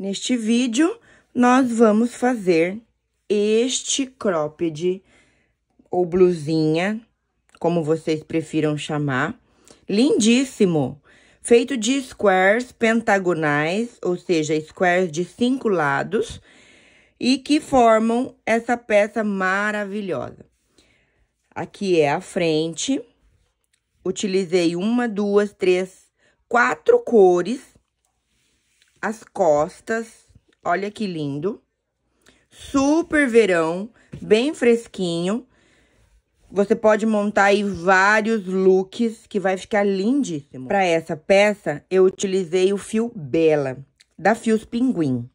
Neste vídeo, nós vamos fazer este cropped ou blusinha, como vocês prefiram chamar, lindíssimo, feito de squares pentagonais, ou seja, squares de cinco lados, e que formam essa peça maravilhosa. Aqui é a frente, utilizei uma, duas, três, quatro cores, as costas. Olha que lindo. Super verão, bem fresquinho. Você pode montar aí vários looks que vai ficar lindíssimo. Para essa peça, eu utilizei o fio Bela, da Fios Pinguim,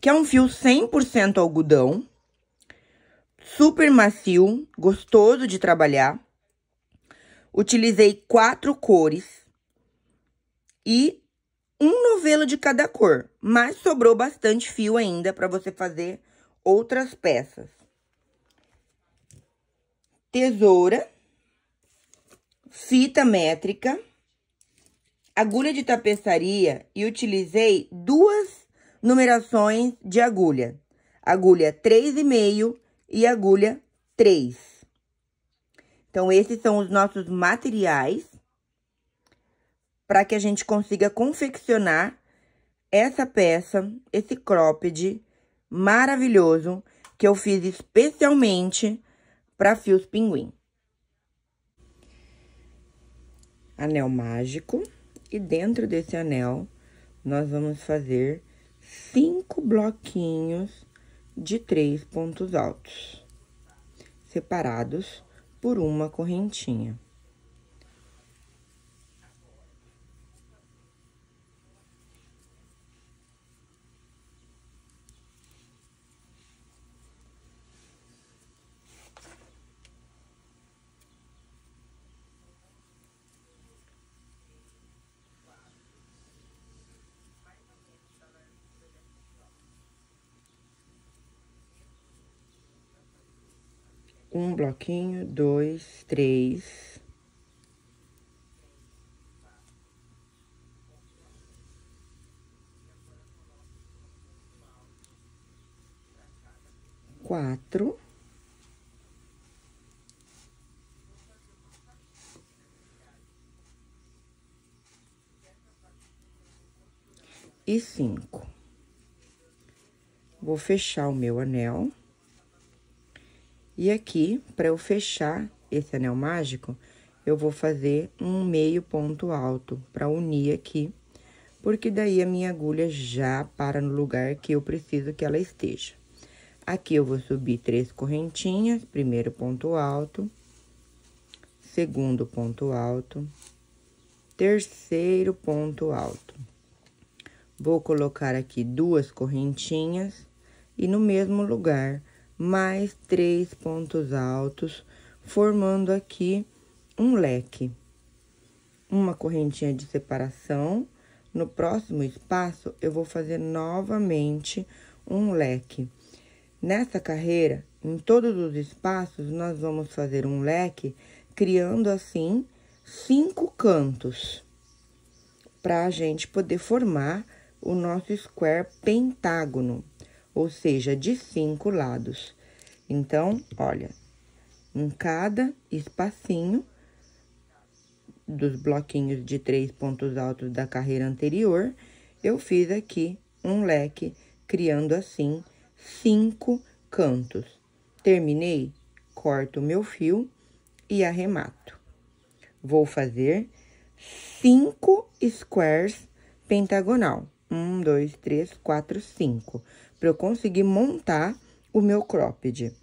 que é um fio 100% algodão, super macio, gostoso de trabalhar. Utilizei quatro cores e um novelo de cada cor, mas sobrou bastante fio ainda para você fazer outras peças. Tesoura, fita métrica, agulha de tapeçaria e utilizei duas numerações de agulha. Agulha 3,5 e agulha 3. Então, esses são os nossos materiais para que a gente consiga confeccionar essa peça, esse cropped maravilhoso que eu fiz especialmente para fios pinguim. Anel mágico e dentro desse anel nós vamos fazer cinco bloquinhos de três pontos altos separados por uma correntinha. um bloquinho, dois, três. Quatro. E cinco. Vou fechar o meu anel. E aqui, para eu fechar esse anel mágico, eu vou fazer um meio ponto alto para unir aqui, porque daí a minha agulha já para no lugar que eu preciso que ela esteja. Aqui eu vou subir três correntinhas, primeiro ponto alto, segundo ponto alto, terceiro ponto alto. Vou colocar aqui duas correntinhas e no mesmo lugar mais três pontos altos, formando aqui um leque. Uma correntinha de separação. No próximo espaço, eu vou fazer novamente um leque. Nessa carreira, em todos os espaços, nós vamos fazer um leque, criando assim cinco cantos, para a gente poder formar o nosso square pentágono ou seja, de cinco lados. Então, olha, em cada espacinho dos bloquinhos de três pontos altos da carreira anterior, eu fiz aqui um leque, criando assim cinco cantos. Terminei, corto o meu fio e arremato. Vou fazer cinco squares pentagonal. Um, dois, três, quatro, cinco para eu conseguir montar o meu cropped.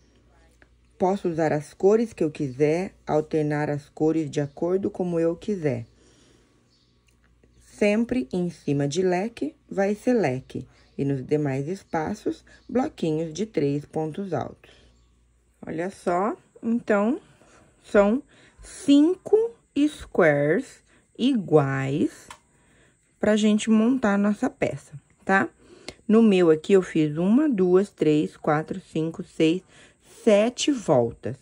Posso usar as cores que eu quiser, alternar as cores de acordo como eu quiser. Sempre em cima de leque vai ser leque e nos demais espaços, bloquinhos de três pontos altos. Olha só, então, são cinco squares iguais para gente montar a nossa peça, tá? No meu aqui, eu fiz uma, duas, três, quatro, cinco, seis, sete voltas.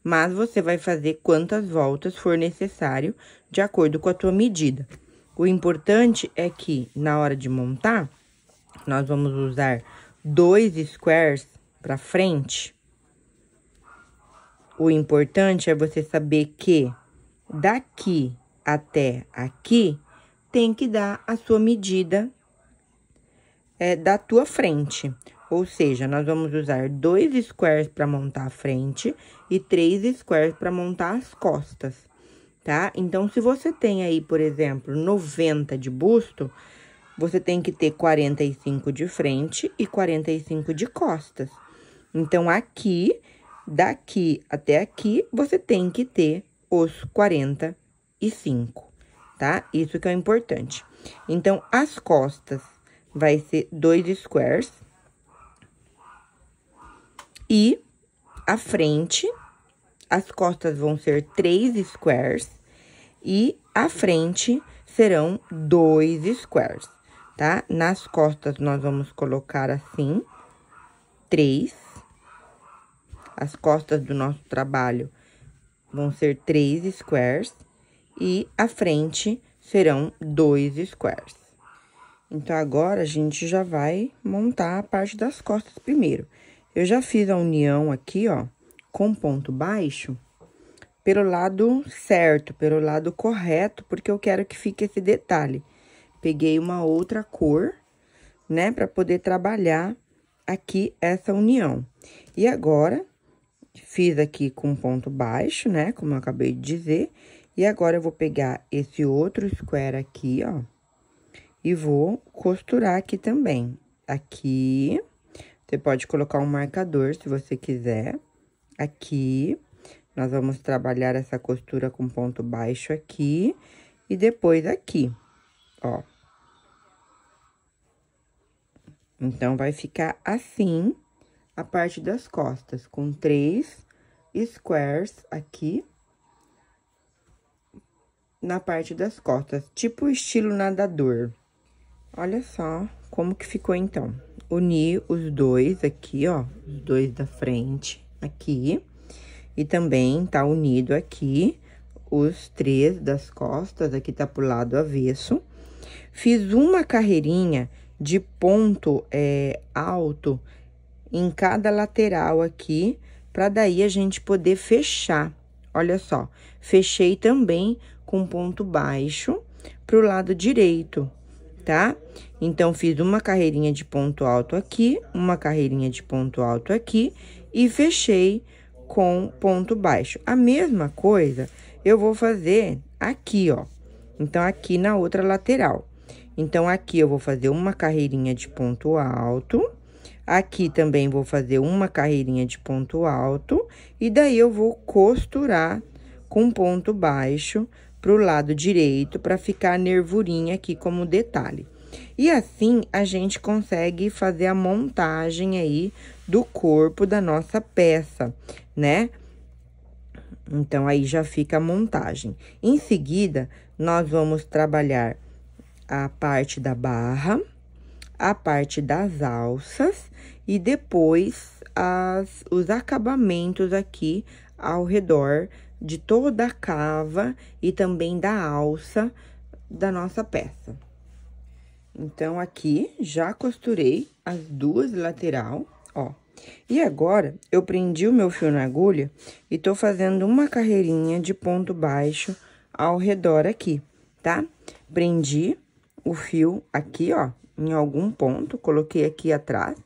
Mas você vai fazer quantas voltas for necessário, de acordo com a tua medida. O importante é que, na hora de montar, nós vamos usar dois squares para frente. O importante é você saber que daqui até aqui tem que dar a sua medida é, da tua frente. Ou seja, nós vamos usar dois squares para montar a frente e três squares para montar as costas, tá? Então, se você tem aí, por exemplo, 90 de busto, você tem que ter 45 de frente e 45 de costas. Então, aqui, daqui até aqui, você tem que ter os 45, tá? Isso que é o importante. Então, as costas vai ser dois squares. E a frente, as costas vão ser três squares e a frente serão dois squares, tá? Nas costas nós vamos colocar assim, três. As costas do nosso trabalho vão ser três squares e a frente serão dois squares. Então, agora a gente já vai montar a parte das costas primeiro. Eu já fiz a união aqui, ó, com ponto baixo, pelo lado certo, pelo lado correto, porque eu quero que fique esse detalhe. Peguei uma outra cor, né, para poder trabalhar aqui essa união. E agora, fiz aqui com ponto baixo, né, como eu acabei de dizer. E agora, eu vou pegar esse outro square aqui, ó e vou costurar aqui também. Aqui, você pode colocar um marcador se você quiser. Aqui, nós vamos trabalhar essa costura com ponto baixo aqui e depois aqui, ó. Então, vai ficar assim a parte das costas, com três squares aqui na parte das costas, tipo estilo nadador. Olha só como que ficou então. Uni os dois aqui, ó, os dois da frente aqui. E também tá unido aqui os três das costas, aqui tá pro lado avesso. Fiz uma carreirinha de ponto é, alto em cada lateral aqui, para daí a gente poder fechar. Olha só, fechei também com ponto baixo pro lado direito, tá? Então, fiz uma carreirinha de ponto alto aqui, uma carreirinha de ponto alto aqui e fechei com ponto baixo. A mesma coisa eu vou fazer aqui, ó. Então, aqui na outra lateral. Então, aqui eu vou fazer uma carreirinha de ponto alto. Aqui também vou fazer uma carreirinha de ponto alto. E daí, eu vou costurar com ponto baixo para o lado direito para ficar a nervurinha aqui como detalhe. E assim a gente consegue fazer a montagem aí do corpo da nossa peça, né? Então, aí já fica a montagem. Em seguida, nós vamos trabalhar a parte da barra, a parte das alças e depois as, os acabamentos aqui ao redor de toda a cava e também da alça da nossa peça. Então, aqui já costurei as duas lateral, ó. E agora, eu prendi o meu fio na agulha e tô fazendo uma carreirinha de ponto baixo ao redor aqui, tá? Prendi o fio aqui, ó, em algum ponto, coloquei aqui atrás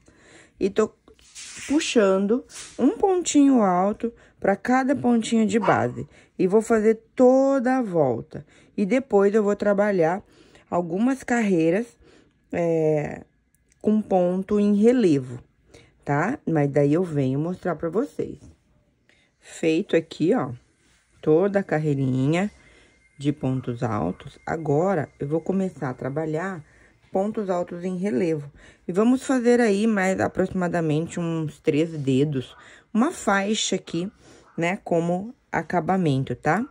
e tô puxando um pontinho alto para cada pontinho de base e vou fazer toda a volta. E depois eu vou trabalhar algumas carreiras é, com ponto em relevo, tá? Mas daí eu venho mostrar para vocês. Feito aqui, ó, toda a carreirinha de pontos altos. Agora, eu vou começar a trabalhar pontos altos em relevo. E vamos fazer aí mais aproximadamente uns três dedos, uma faixa aqui, né, como acabamento, tá?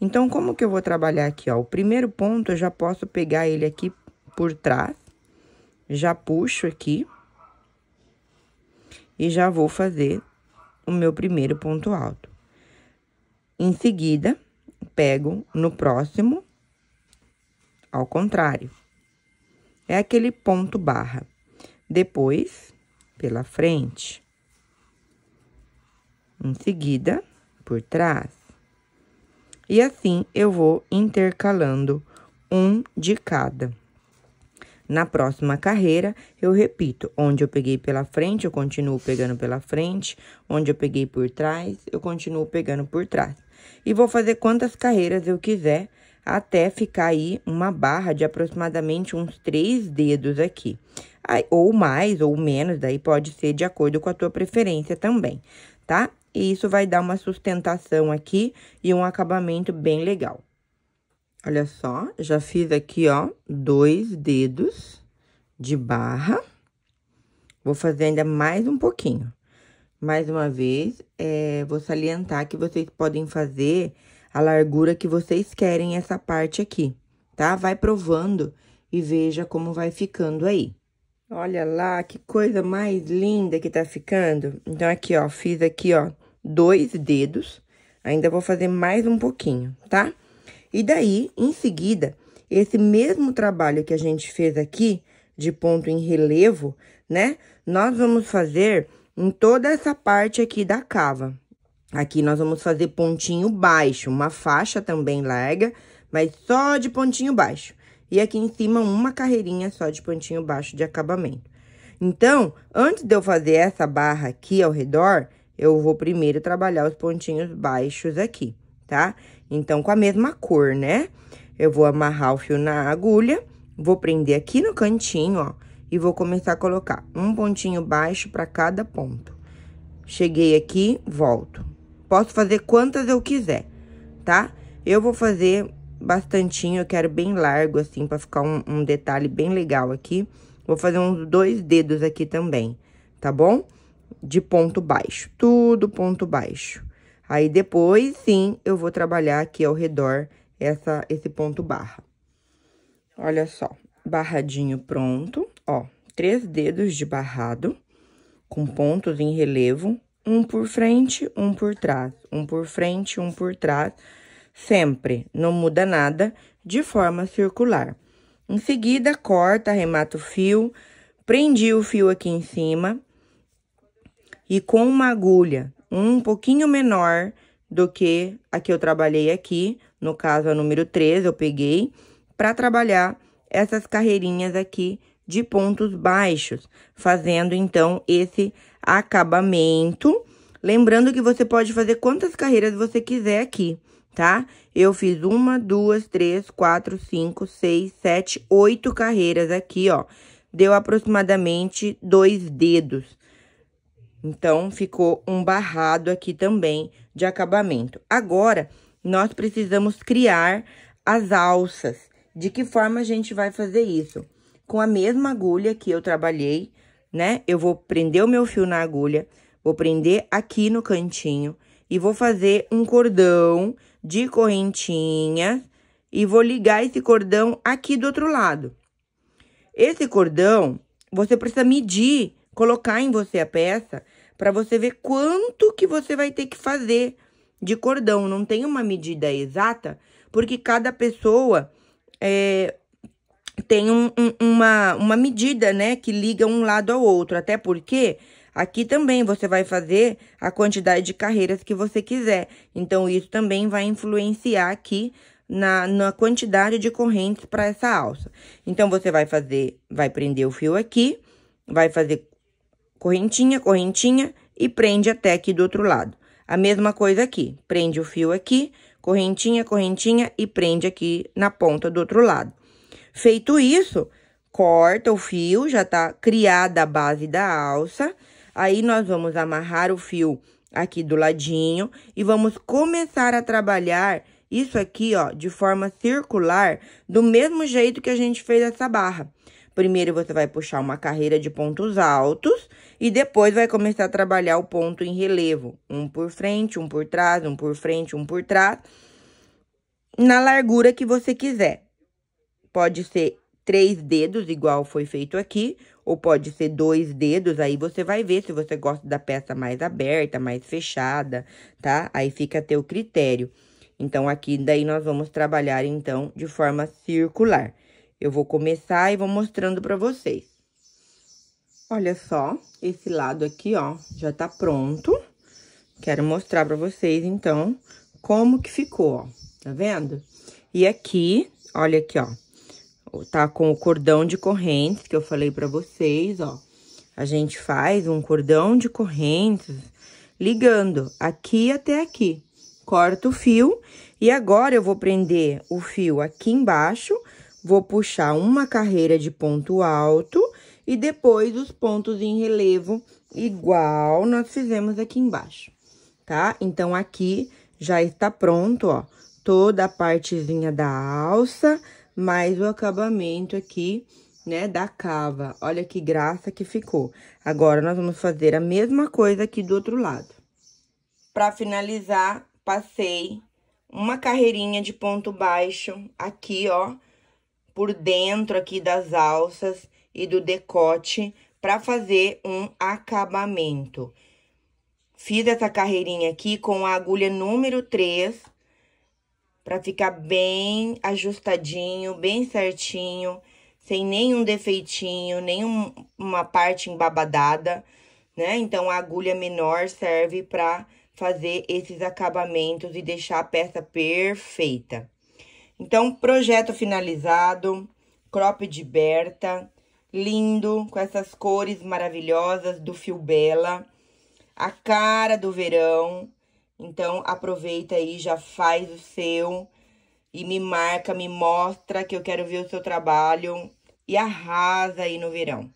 Então, como que eu vou trabalhar aqui, ó? O primeiro ponto, eu já posso pegar ele aqui por trás, já puxo aqui e já vou fazer o meu primeiro ponto alto. Em seguida, pego no próximo, ao contrário é aquele ponto barra. Depois, pela frente. Em seguida, por trás. E assim, eu vou intercalando um de cada. Na próxima carreira, eu repito, onde eu peguei pela frente, eu continuo pegando pela frente, onde eu peguei por trás, eu continuo pegando por trás. E vou fazer quantas carreiras eu quiser até ficar aí uma barra de aproximadamente uns três dedos aqui. Aí, ou mais, ou menos, daí pode ser de acordo com a tua preferência também, tá? E isso vai dar uma sustentação aqui e um acabamento bem legal. Olha só, já fiz aqui, ó, dois dedos de barra. Vou fazer ainda mais um pouquinho. Mais uma vez, é, vou salientar que vocês podem fazer a largura que vocês querem essa parte aqui, tá? Vai provando e veja como vai ficando aí. Olha lá, que coisa mais linda que tá ficando. Então, aqui, ó, fiz aqui, ó, dois dedos. Ainda vou fazer mais um pouquinho, tá? E daí, em seguida, esse mesmo trabalho que a gente fez aqui, de ponto em relevo, né? Nós vamos fazer em toda essa parte aqui da cava, Aqui nós vamos fazer pontinho baixo, uma faixa também larga, mas só de pontinho baixo. E aqui em cima, uma carreirinha só de pontinho baixo de acabamento. Então, antes de eu fazer essa barra aqui ao redor, eu vou primeiro trabalhar os pontinhos baixos aqui, tá? Então, com a mesma cor, né? Eu vou amarrar o fio na agulha, vou prender aqui no cantinho, ó, e vou começar a colocar um pontinho baixo para cada ponto. Cheguei aqui, volto. Posso fazer quantas eu quiser, tá? Eu vou fazer bastantinho, eu quero bem largo, assim, pra ficar um, um detalhe bem legal aqui. Vou fazer uns dois dedos aqui também, tá bom? De ponto baixo, tudo ponto baixo. Aí, depois, sim, eu vou trabalhar aqui ao redor essa, esse ponto barra. Olha só, barradinho pronto, ó, três dedos de barrado, com pontos em relevo, um por frente, um por trás, um por frente, um por trás, sempre, não muda nada, de forma circular. Em seguida, corta, arremata o fio, prendi o fio aqui em cima e com uma agulha um pouquinho menor do que a que eu trabalhei aqui, no caso a número 13 eu peguei, para trabalhar essas carreirinhas aqui de pontos baixos, fazendo então esse acabamento. Lembrando que você pode fazer quantas carreiras você quiser aqui, tá? Eu fiz uma, duas, três, quatro, cinco, seis, sete, oito carreiras aqui, ó. Deu aproximadamente dois dedos. Então, ficou um barrado aqui também de acabamento. Agora, nós precisamos criar as alças. De que forma a gente vai fazer isso? Com a mesma agulha que eu trabalhei, né? Eu vou prender o meu fio na agulha, vou prender aqui no cantinho e vou fazer um cordão de correntinha e vou ligar esse cordão aqui do outro lado. Esse cordão, você precisa medir, colocar em você a peça para você ver quanto que você vai ter que fazer de cordão. Não tem uma medida exata, porque cada pessoa é, tem um, um, uma, uma medida, né, que liga um lado ao outro. Até porque aqui também você vai fazer a quantidade de carreiras que você quiser. Então, isso também vai influenciar aqui na, na quantidade de correntes para essa alça. Então, você vai fazer, vai prender o fio aqui, vai fazer correntinha, correntinha e prende até aqui do outro lado. A mesma coisa aqui, prende o fio aqui, correntinha, correntinha e prende aqui na ponta do outro lado. Feito isso, corta o fio, já tá criada a base da alça. Aí nós vamos amarrar o fio aqui do ladinho e vamos começar a trabalhar isso aqui, ó, de forma circular, do mesmo jeito que a gente fez essa barra. Primeiro você vai puxar uma carreira de pontos altos e depois vai começar a trabalhar o ponto em relevo, um por frente, um por trás, um por frente, um por trás, na largura que você quiser pode ser três dedos, igual foi feito aqui, ou pode ser dois dedos, aí você vai ver se você gosta da peça mais aberta, mais fechada, tá? Aí fica a teu critério. Então, aqui daí nós vamos trabalhar, então, de forma circular. Eu vou começar e vou mostrando pra vocês. Olha só, esse lado aqui, ó, já tá pronto. Quero mostrar pra vocês, então, como que ficou, ó. Tá vendo? E aqui, olha aqui, ó. Tá com o cordão de correntes que eu falei pra vocês, ó. A gente faz um cordão de correntes ligando aqui até aqui. Corta o fio e agora eu vou prender o fio aqui embaixo, vou puxar uma carreira de ponto alto e depois os pontos em relevo igual nós fizemos aqui embaixo, tá? Então, aqui já está pronto, ó, toda a partezinha da alça, mais o acabamento aqui, né, da cava. Olha que graça que ficou. Agora, nós vamos fazer a mesma coisa aqui do outro lado. Para finalizar, passei uma carreirinha de ponto baixo aqui, ó, por dentro aqui das alças e do decote para fazer um acabamento. Fiz essa carreirinha aqui com a agulha número 3 para ficar bem ajustadinho, bem certinho, sem nenhum defeitinho, nenhuma parte embabadada, né? Então a agulha menor serve para fazer esses acabamentos e deixar a peça perfeita. Então, projeto finalizado, crop de Berta, lindo, com essas cores maravilhosas do fio Bela, a cara do verão, então, aproveita aí, já faz o seu e me marca, me mostra que eu quero ver o seu trabalho e arrasa aí no verão.